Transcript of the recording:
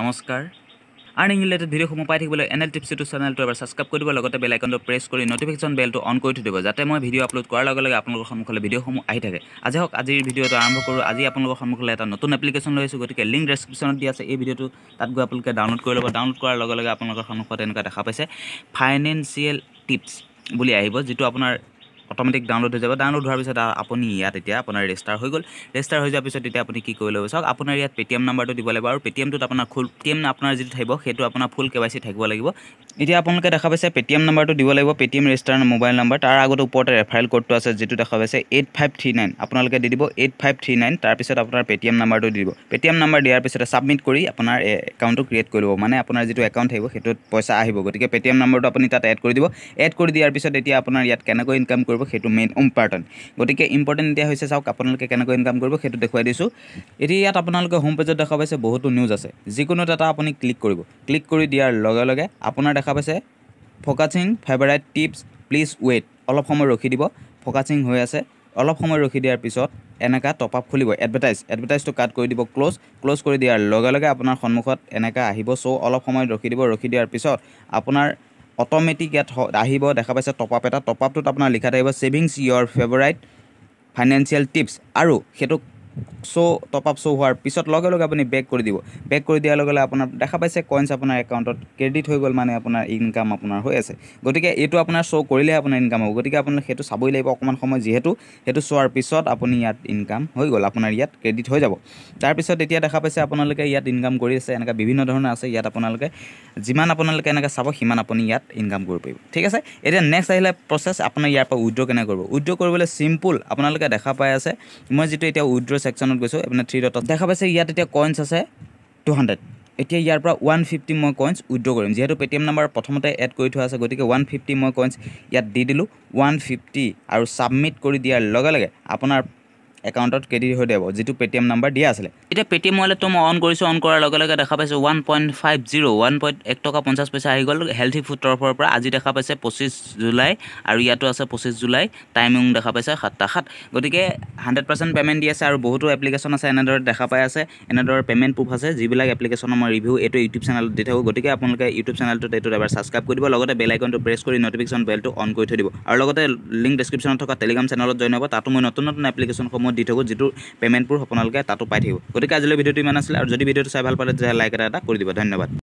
নমস্কাৰ earning related ভিডিঅ'সমূহ পাই থাকিবলৈ এন এল টিপ চিটো চেনেলটো এবাৰ ছাবস্ক্ৰাইব কৰিব লগতে বেলাইকনটো প্ৰেছ কৰি নটিফিকেশ্যন বেলটো অন কৰি থৈ দিব যাতে মই ভিডিঅ' আপলোড কৰাৰ লগে লগে আপোনালোকৰ সন্মুখলৈ ভিডিঅ'সমূহ আহি থাকে আজি হওক আজিৰ ভিডিঅ'টো আৰম্ভ কৰোঁ আজি আপোনালোকৰ সন্মুখলৈ এটা নতুন এপ্লিকেশ্যন লৈছোঁ গতিকে লিংক ডেছক্ৰিপশ্যনত দিয়া আছে এই ভিডিঅ'টো তাত গৈ আপোনালোকে ডাউনলোড কৰি ল'ব ডাউনলোড কৰাৰ লগে লগে আপোনালোকৰ সন্মুখত এনেকুৱা দেখা পাইছে ফাইনেন্সিয়েল টিপছ বুলি আহিব যিটো আপোনাৰ অট'মেটিক ডাউনলোড হৈ যাব ডাউনলোড হোৱাৰ পিছত আপুনি ইয়াত এতিয়া আপোনাৰ ৰেজিষ্টাৰ হৈ গ'ল ৰেজিষ্টাৰ হৈ যোৱাৰ পিছত এতিয়া আপুনি কি কৰিব লাগিব চাওক আপোনাৰ ইয়াত পে' টি এম নাম্বাৰটো দিব লাগিব আৰু পে'টিএমটোত আপোনাৰ খুল পে'টিএম আপোনাৰ যিটো থাকিব সেইটো আপোনাৰ ফুল কে ৱাই চি থাকিব লাগিব এতিয়া আপোনালোকে দেখা পাইছে পেটিএম নাম্বাৰটো দিব লাগিব পেটিএম ৰেজিষ্টাৰ মোবাইল নাম্বাৰ তাৰ আগতে ওপৰতে ৰেফাৰেল কোডটো আছে যিটো দেখা পাইছে এইট ফাইভ থ্ৰী নাইন আপোনালোকে দি দিব এইট ফাইভ থ্ৰী নাইন তাৰপিছত আপোনাৰ পেটিএম নাম্বাৰটো দিব পেটিএম নাম্বাৰ দিয়াৰ পিছতে ছাবমিট কৰি আপোনাৰ একাউণ্টটো ক্ৰিয়েট কৰি কৰিব মানে আপোনাৰ যিটো একাউণ্ট থাকিব সেইটোত পইচা আহিব গতিকে পেটিএম নাম্বাৰটো আপুনি তাত এড কৰি দিব এড কৰি দিয়াৰ পিছত এতিয়া আপোনাৰ ইয়াত কেনেকৈ ইনকাম কৰিব সেইটো মেইন ইম্পৰ্টেণ্ট গতিকে ইম্পৰ্টেণ্ট এতিয়া হৈছে চাওক আপোনালোকে কেনেকৈ ইনকাম কৰিব সেইটো দেখুৱাই দিছোঁ এতিয়া ইয়াত আপোনালোকে হোম পেজত দেখা পাইছে বহুতো নিউজ আছে যিকোনো এটা আপুনি ক্লিক কৰিব ক্লিক কৰি দিয়াৰ লগে লগে আপোনাৰ দেখা পাইছে ফকাচিং ফেভাৰাইট টিপছ প্লিজ ৱেইট অলপ সময় ৰখি দিব ফকাচিং হৈ আছে অলপ সময় ৰখি দিয়াৰ পিছত এনেকা টপ আপ খুলিব এডভাৰটাইজ এডভাৰটাইজটো কাট কৰি দিব ক্ল'জ ক্ল'জ কৰি দিয়াৰ লগে লগে আপোনাৰ সন্মুখত এনেকৈ আহিব চ' অলপ সময় ৰখি দিব ৰখি দিয়াৰ পিছত আপোনাৰ অট'মেটিক ইয়াত আহিব দেখা পাইছে টপ আপ এটা টপআপটোত আপোনাৰ লিখা থাকিব ছেভিংছ ইয়'ৰ ফেভাৰাইট ফাইনেন্সিয়েল টিপছ আৰু সেইটো শ্ব' টপ আপ শ্ব' হোৱাৰ পিছত লগে লগে আপুনি বেক কৰি দিব বেক কৰি দিয়াৰ লগে লগে আপোনাৰ দেখা পাইছে কইনছ আপোনাৰ একাউণ্টত ক্ৰেডিট হৈ গ'ল মানে আপোনাৰ ইনকাম আপোনাৰ হৈ আছে গতিকে এইটো আপোনাৰ শ্ব' কৰিলে আপোনাৰ ইনকাম হ'ব গতিকে আপোনাৰ সেইটো চাবই লাগিব অকণমান সময় যিহেতু সেইটো চোৱাৰ পিছত আপুনি ইয়াত ইনকাম হৈ গ'ল আপোনাৰ ইয়াত ক্ৰেডিট হৈ যাব তাৰপিছত এতিয়া দেখা পাইছে আপোনালোকে ইয়াত ইনকাম কৰি আছে এনেকৈ বিভিন্ন ধৰণৰ আছে ইয়াত আপোনালোকে যিমান আপোনালোকে এনেকৈ চাব সিমান আপুনি ইয়াত ইনকাম কৰিব পাৰিব ঠিক আছে এতিয়া নেক্সট আহিলে প্ৰচেছ আপোনাৰ ইয়াৰ পৰা উইড্ৰ কেনেকৈ কৰিব উইড্ৰ কৰিবলৈ চিম্পুল আপোনালোকে দেখা পাই আছে মই যিটো এতিয়া উইড্ৰ চেকশ্যনত গৈছোঁ মানে থ্ৰী ডটত দেখা পাইছে ইয়াত এতিয়া কইন্স আছে টু এতিয়া ইয়াৰ পৰা ওৱান ফিফটি মই কইন্স উইড্ৰ কৰিম যিহেতু পে'টিএম নাম্বাৰ প্ৰথমতে এড কৰি থোৱা আছে গতিকে ওৱান ফিফটি মই কইন্স ইয়াত দি দিলোঁ ওৱান ফিফটি আৰু ছাবমিট কৰি দিয়াৰ লগে লগে আপোনাৰ একাউণ্টত ক্ৰেডিট হৈ দিব যিটো পে'টিএম নাম্বাৰ দিয়া আছিলে এতিয়া পে' টি এম ৱালেটটো মই অন কৰিছোঁ অন কৰাৰ লগে লগে দেখা পাইছোঁ one point five zero' one point এক টকা পঞ্চাছ পইচা আহি গ'ল হেল্থি ফুড তৰফৰ পৰা আজি দেখা পাইছে পঁচিছ জুলাই আৰু ইয়াতো আছে পঁচিছ জুলাই টাইমিং দেখা পাইছে সাতটা সাত গতিকে হাণ্ড্ৰেড পাৰ্চেণ্ট পে'মেণ্ট দি আছে আৰু বহুতো এপ্লিকেশ্যন আছে এনেদৰে দেখা পাই আছে এনেদৰে পে'মেণ্ট প্ৰুফ আছে যিবিলাক এপ্লিকেশ্যনৰ মই ৰিভিউ এইটো ইউটিউব চেনেলত দি থাকোঁ গতিকে আপোনালোকে ইউটিউব চেনেলটোত এইটো এবাৰ ছাবস্ক্ৰাইব কৰিব লগতে বেল আইকনটো প্ৰেছ কৰি নটিফিকেশ্যন বেলটো অন কৰি থৈ দিব আৰু লগতে লিংক ডিছক্ৰিপশ্যনত থকা টেলিগ্ৰাম চেনেলত জইন হ'ব তাতো মই নতুন নতুন এপ্লিকেশ্যনসমূহ মই দি থাকোঁ যিটো পে'মেণ্টবোৰ আপোনালোকে তাতো পাই থাকিব গতিকে আজিলৈ ভিডিঅ'টো ইমান আছিলে আৰু যদি ভিডিঅ'টো চাই ভাল পালে তেতিয়াহ'লে লাইক এটা এটা কৰি দিব ধন্যবাদ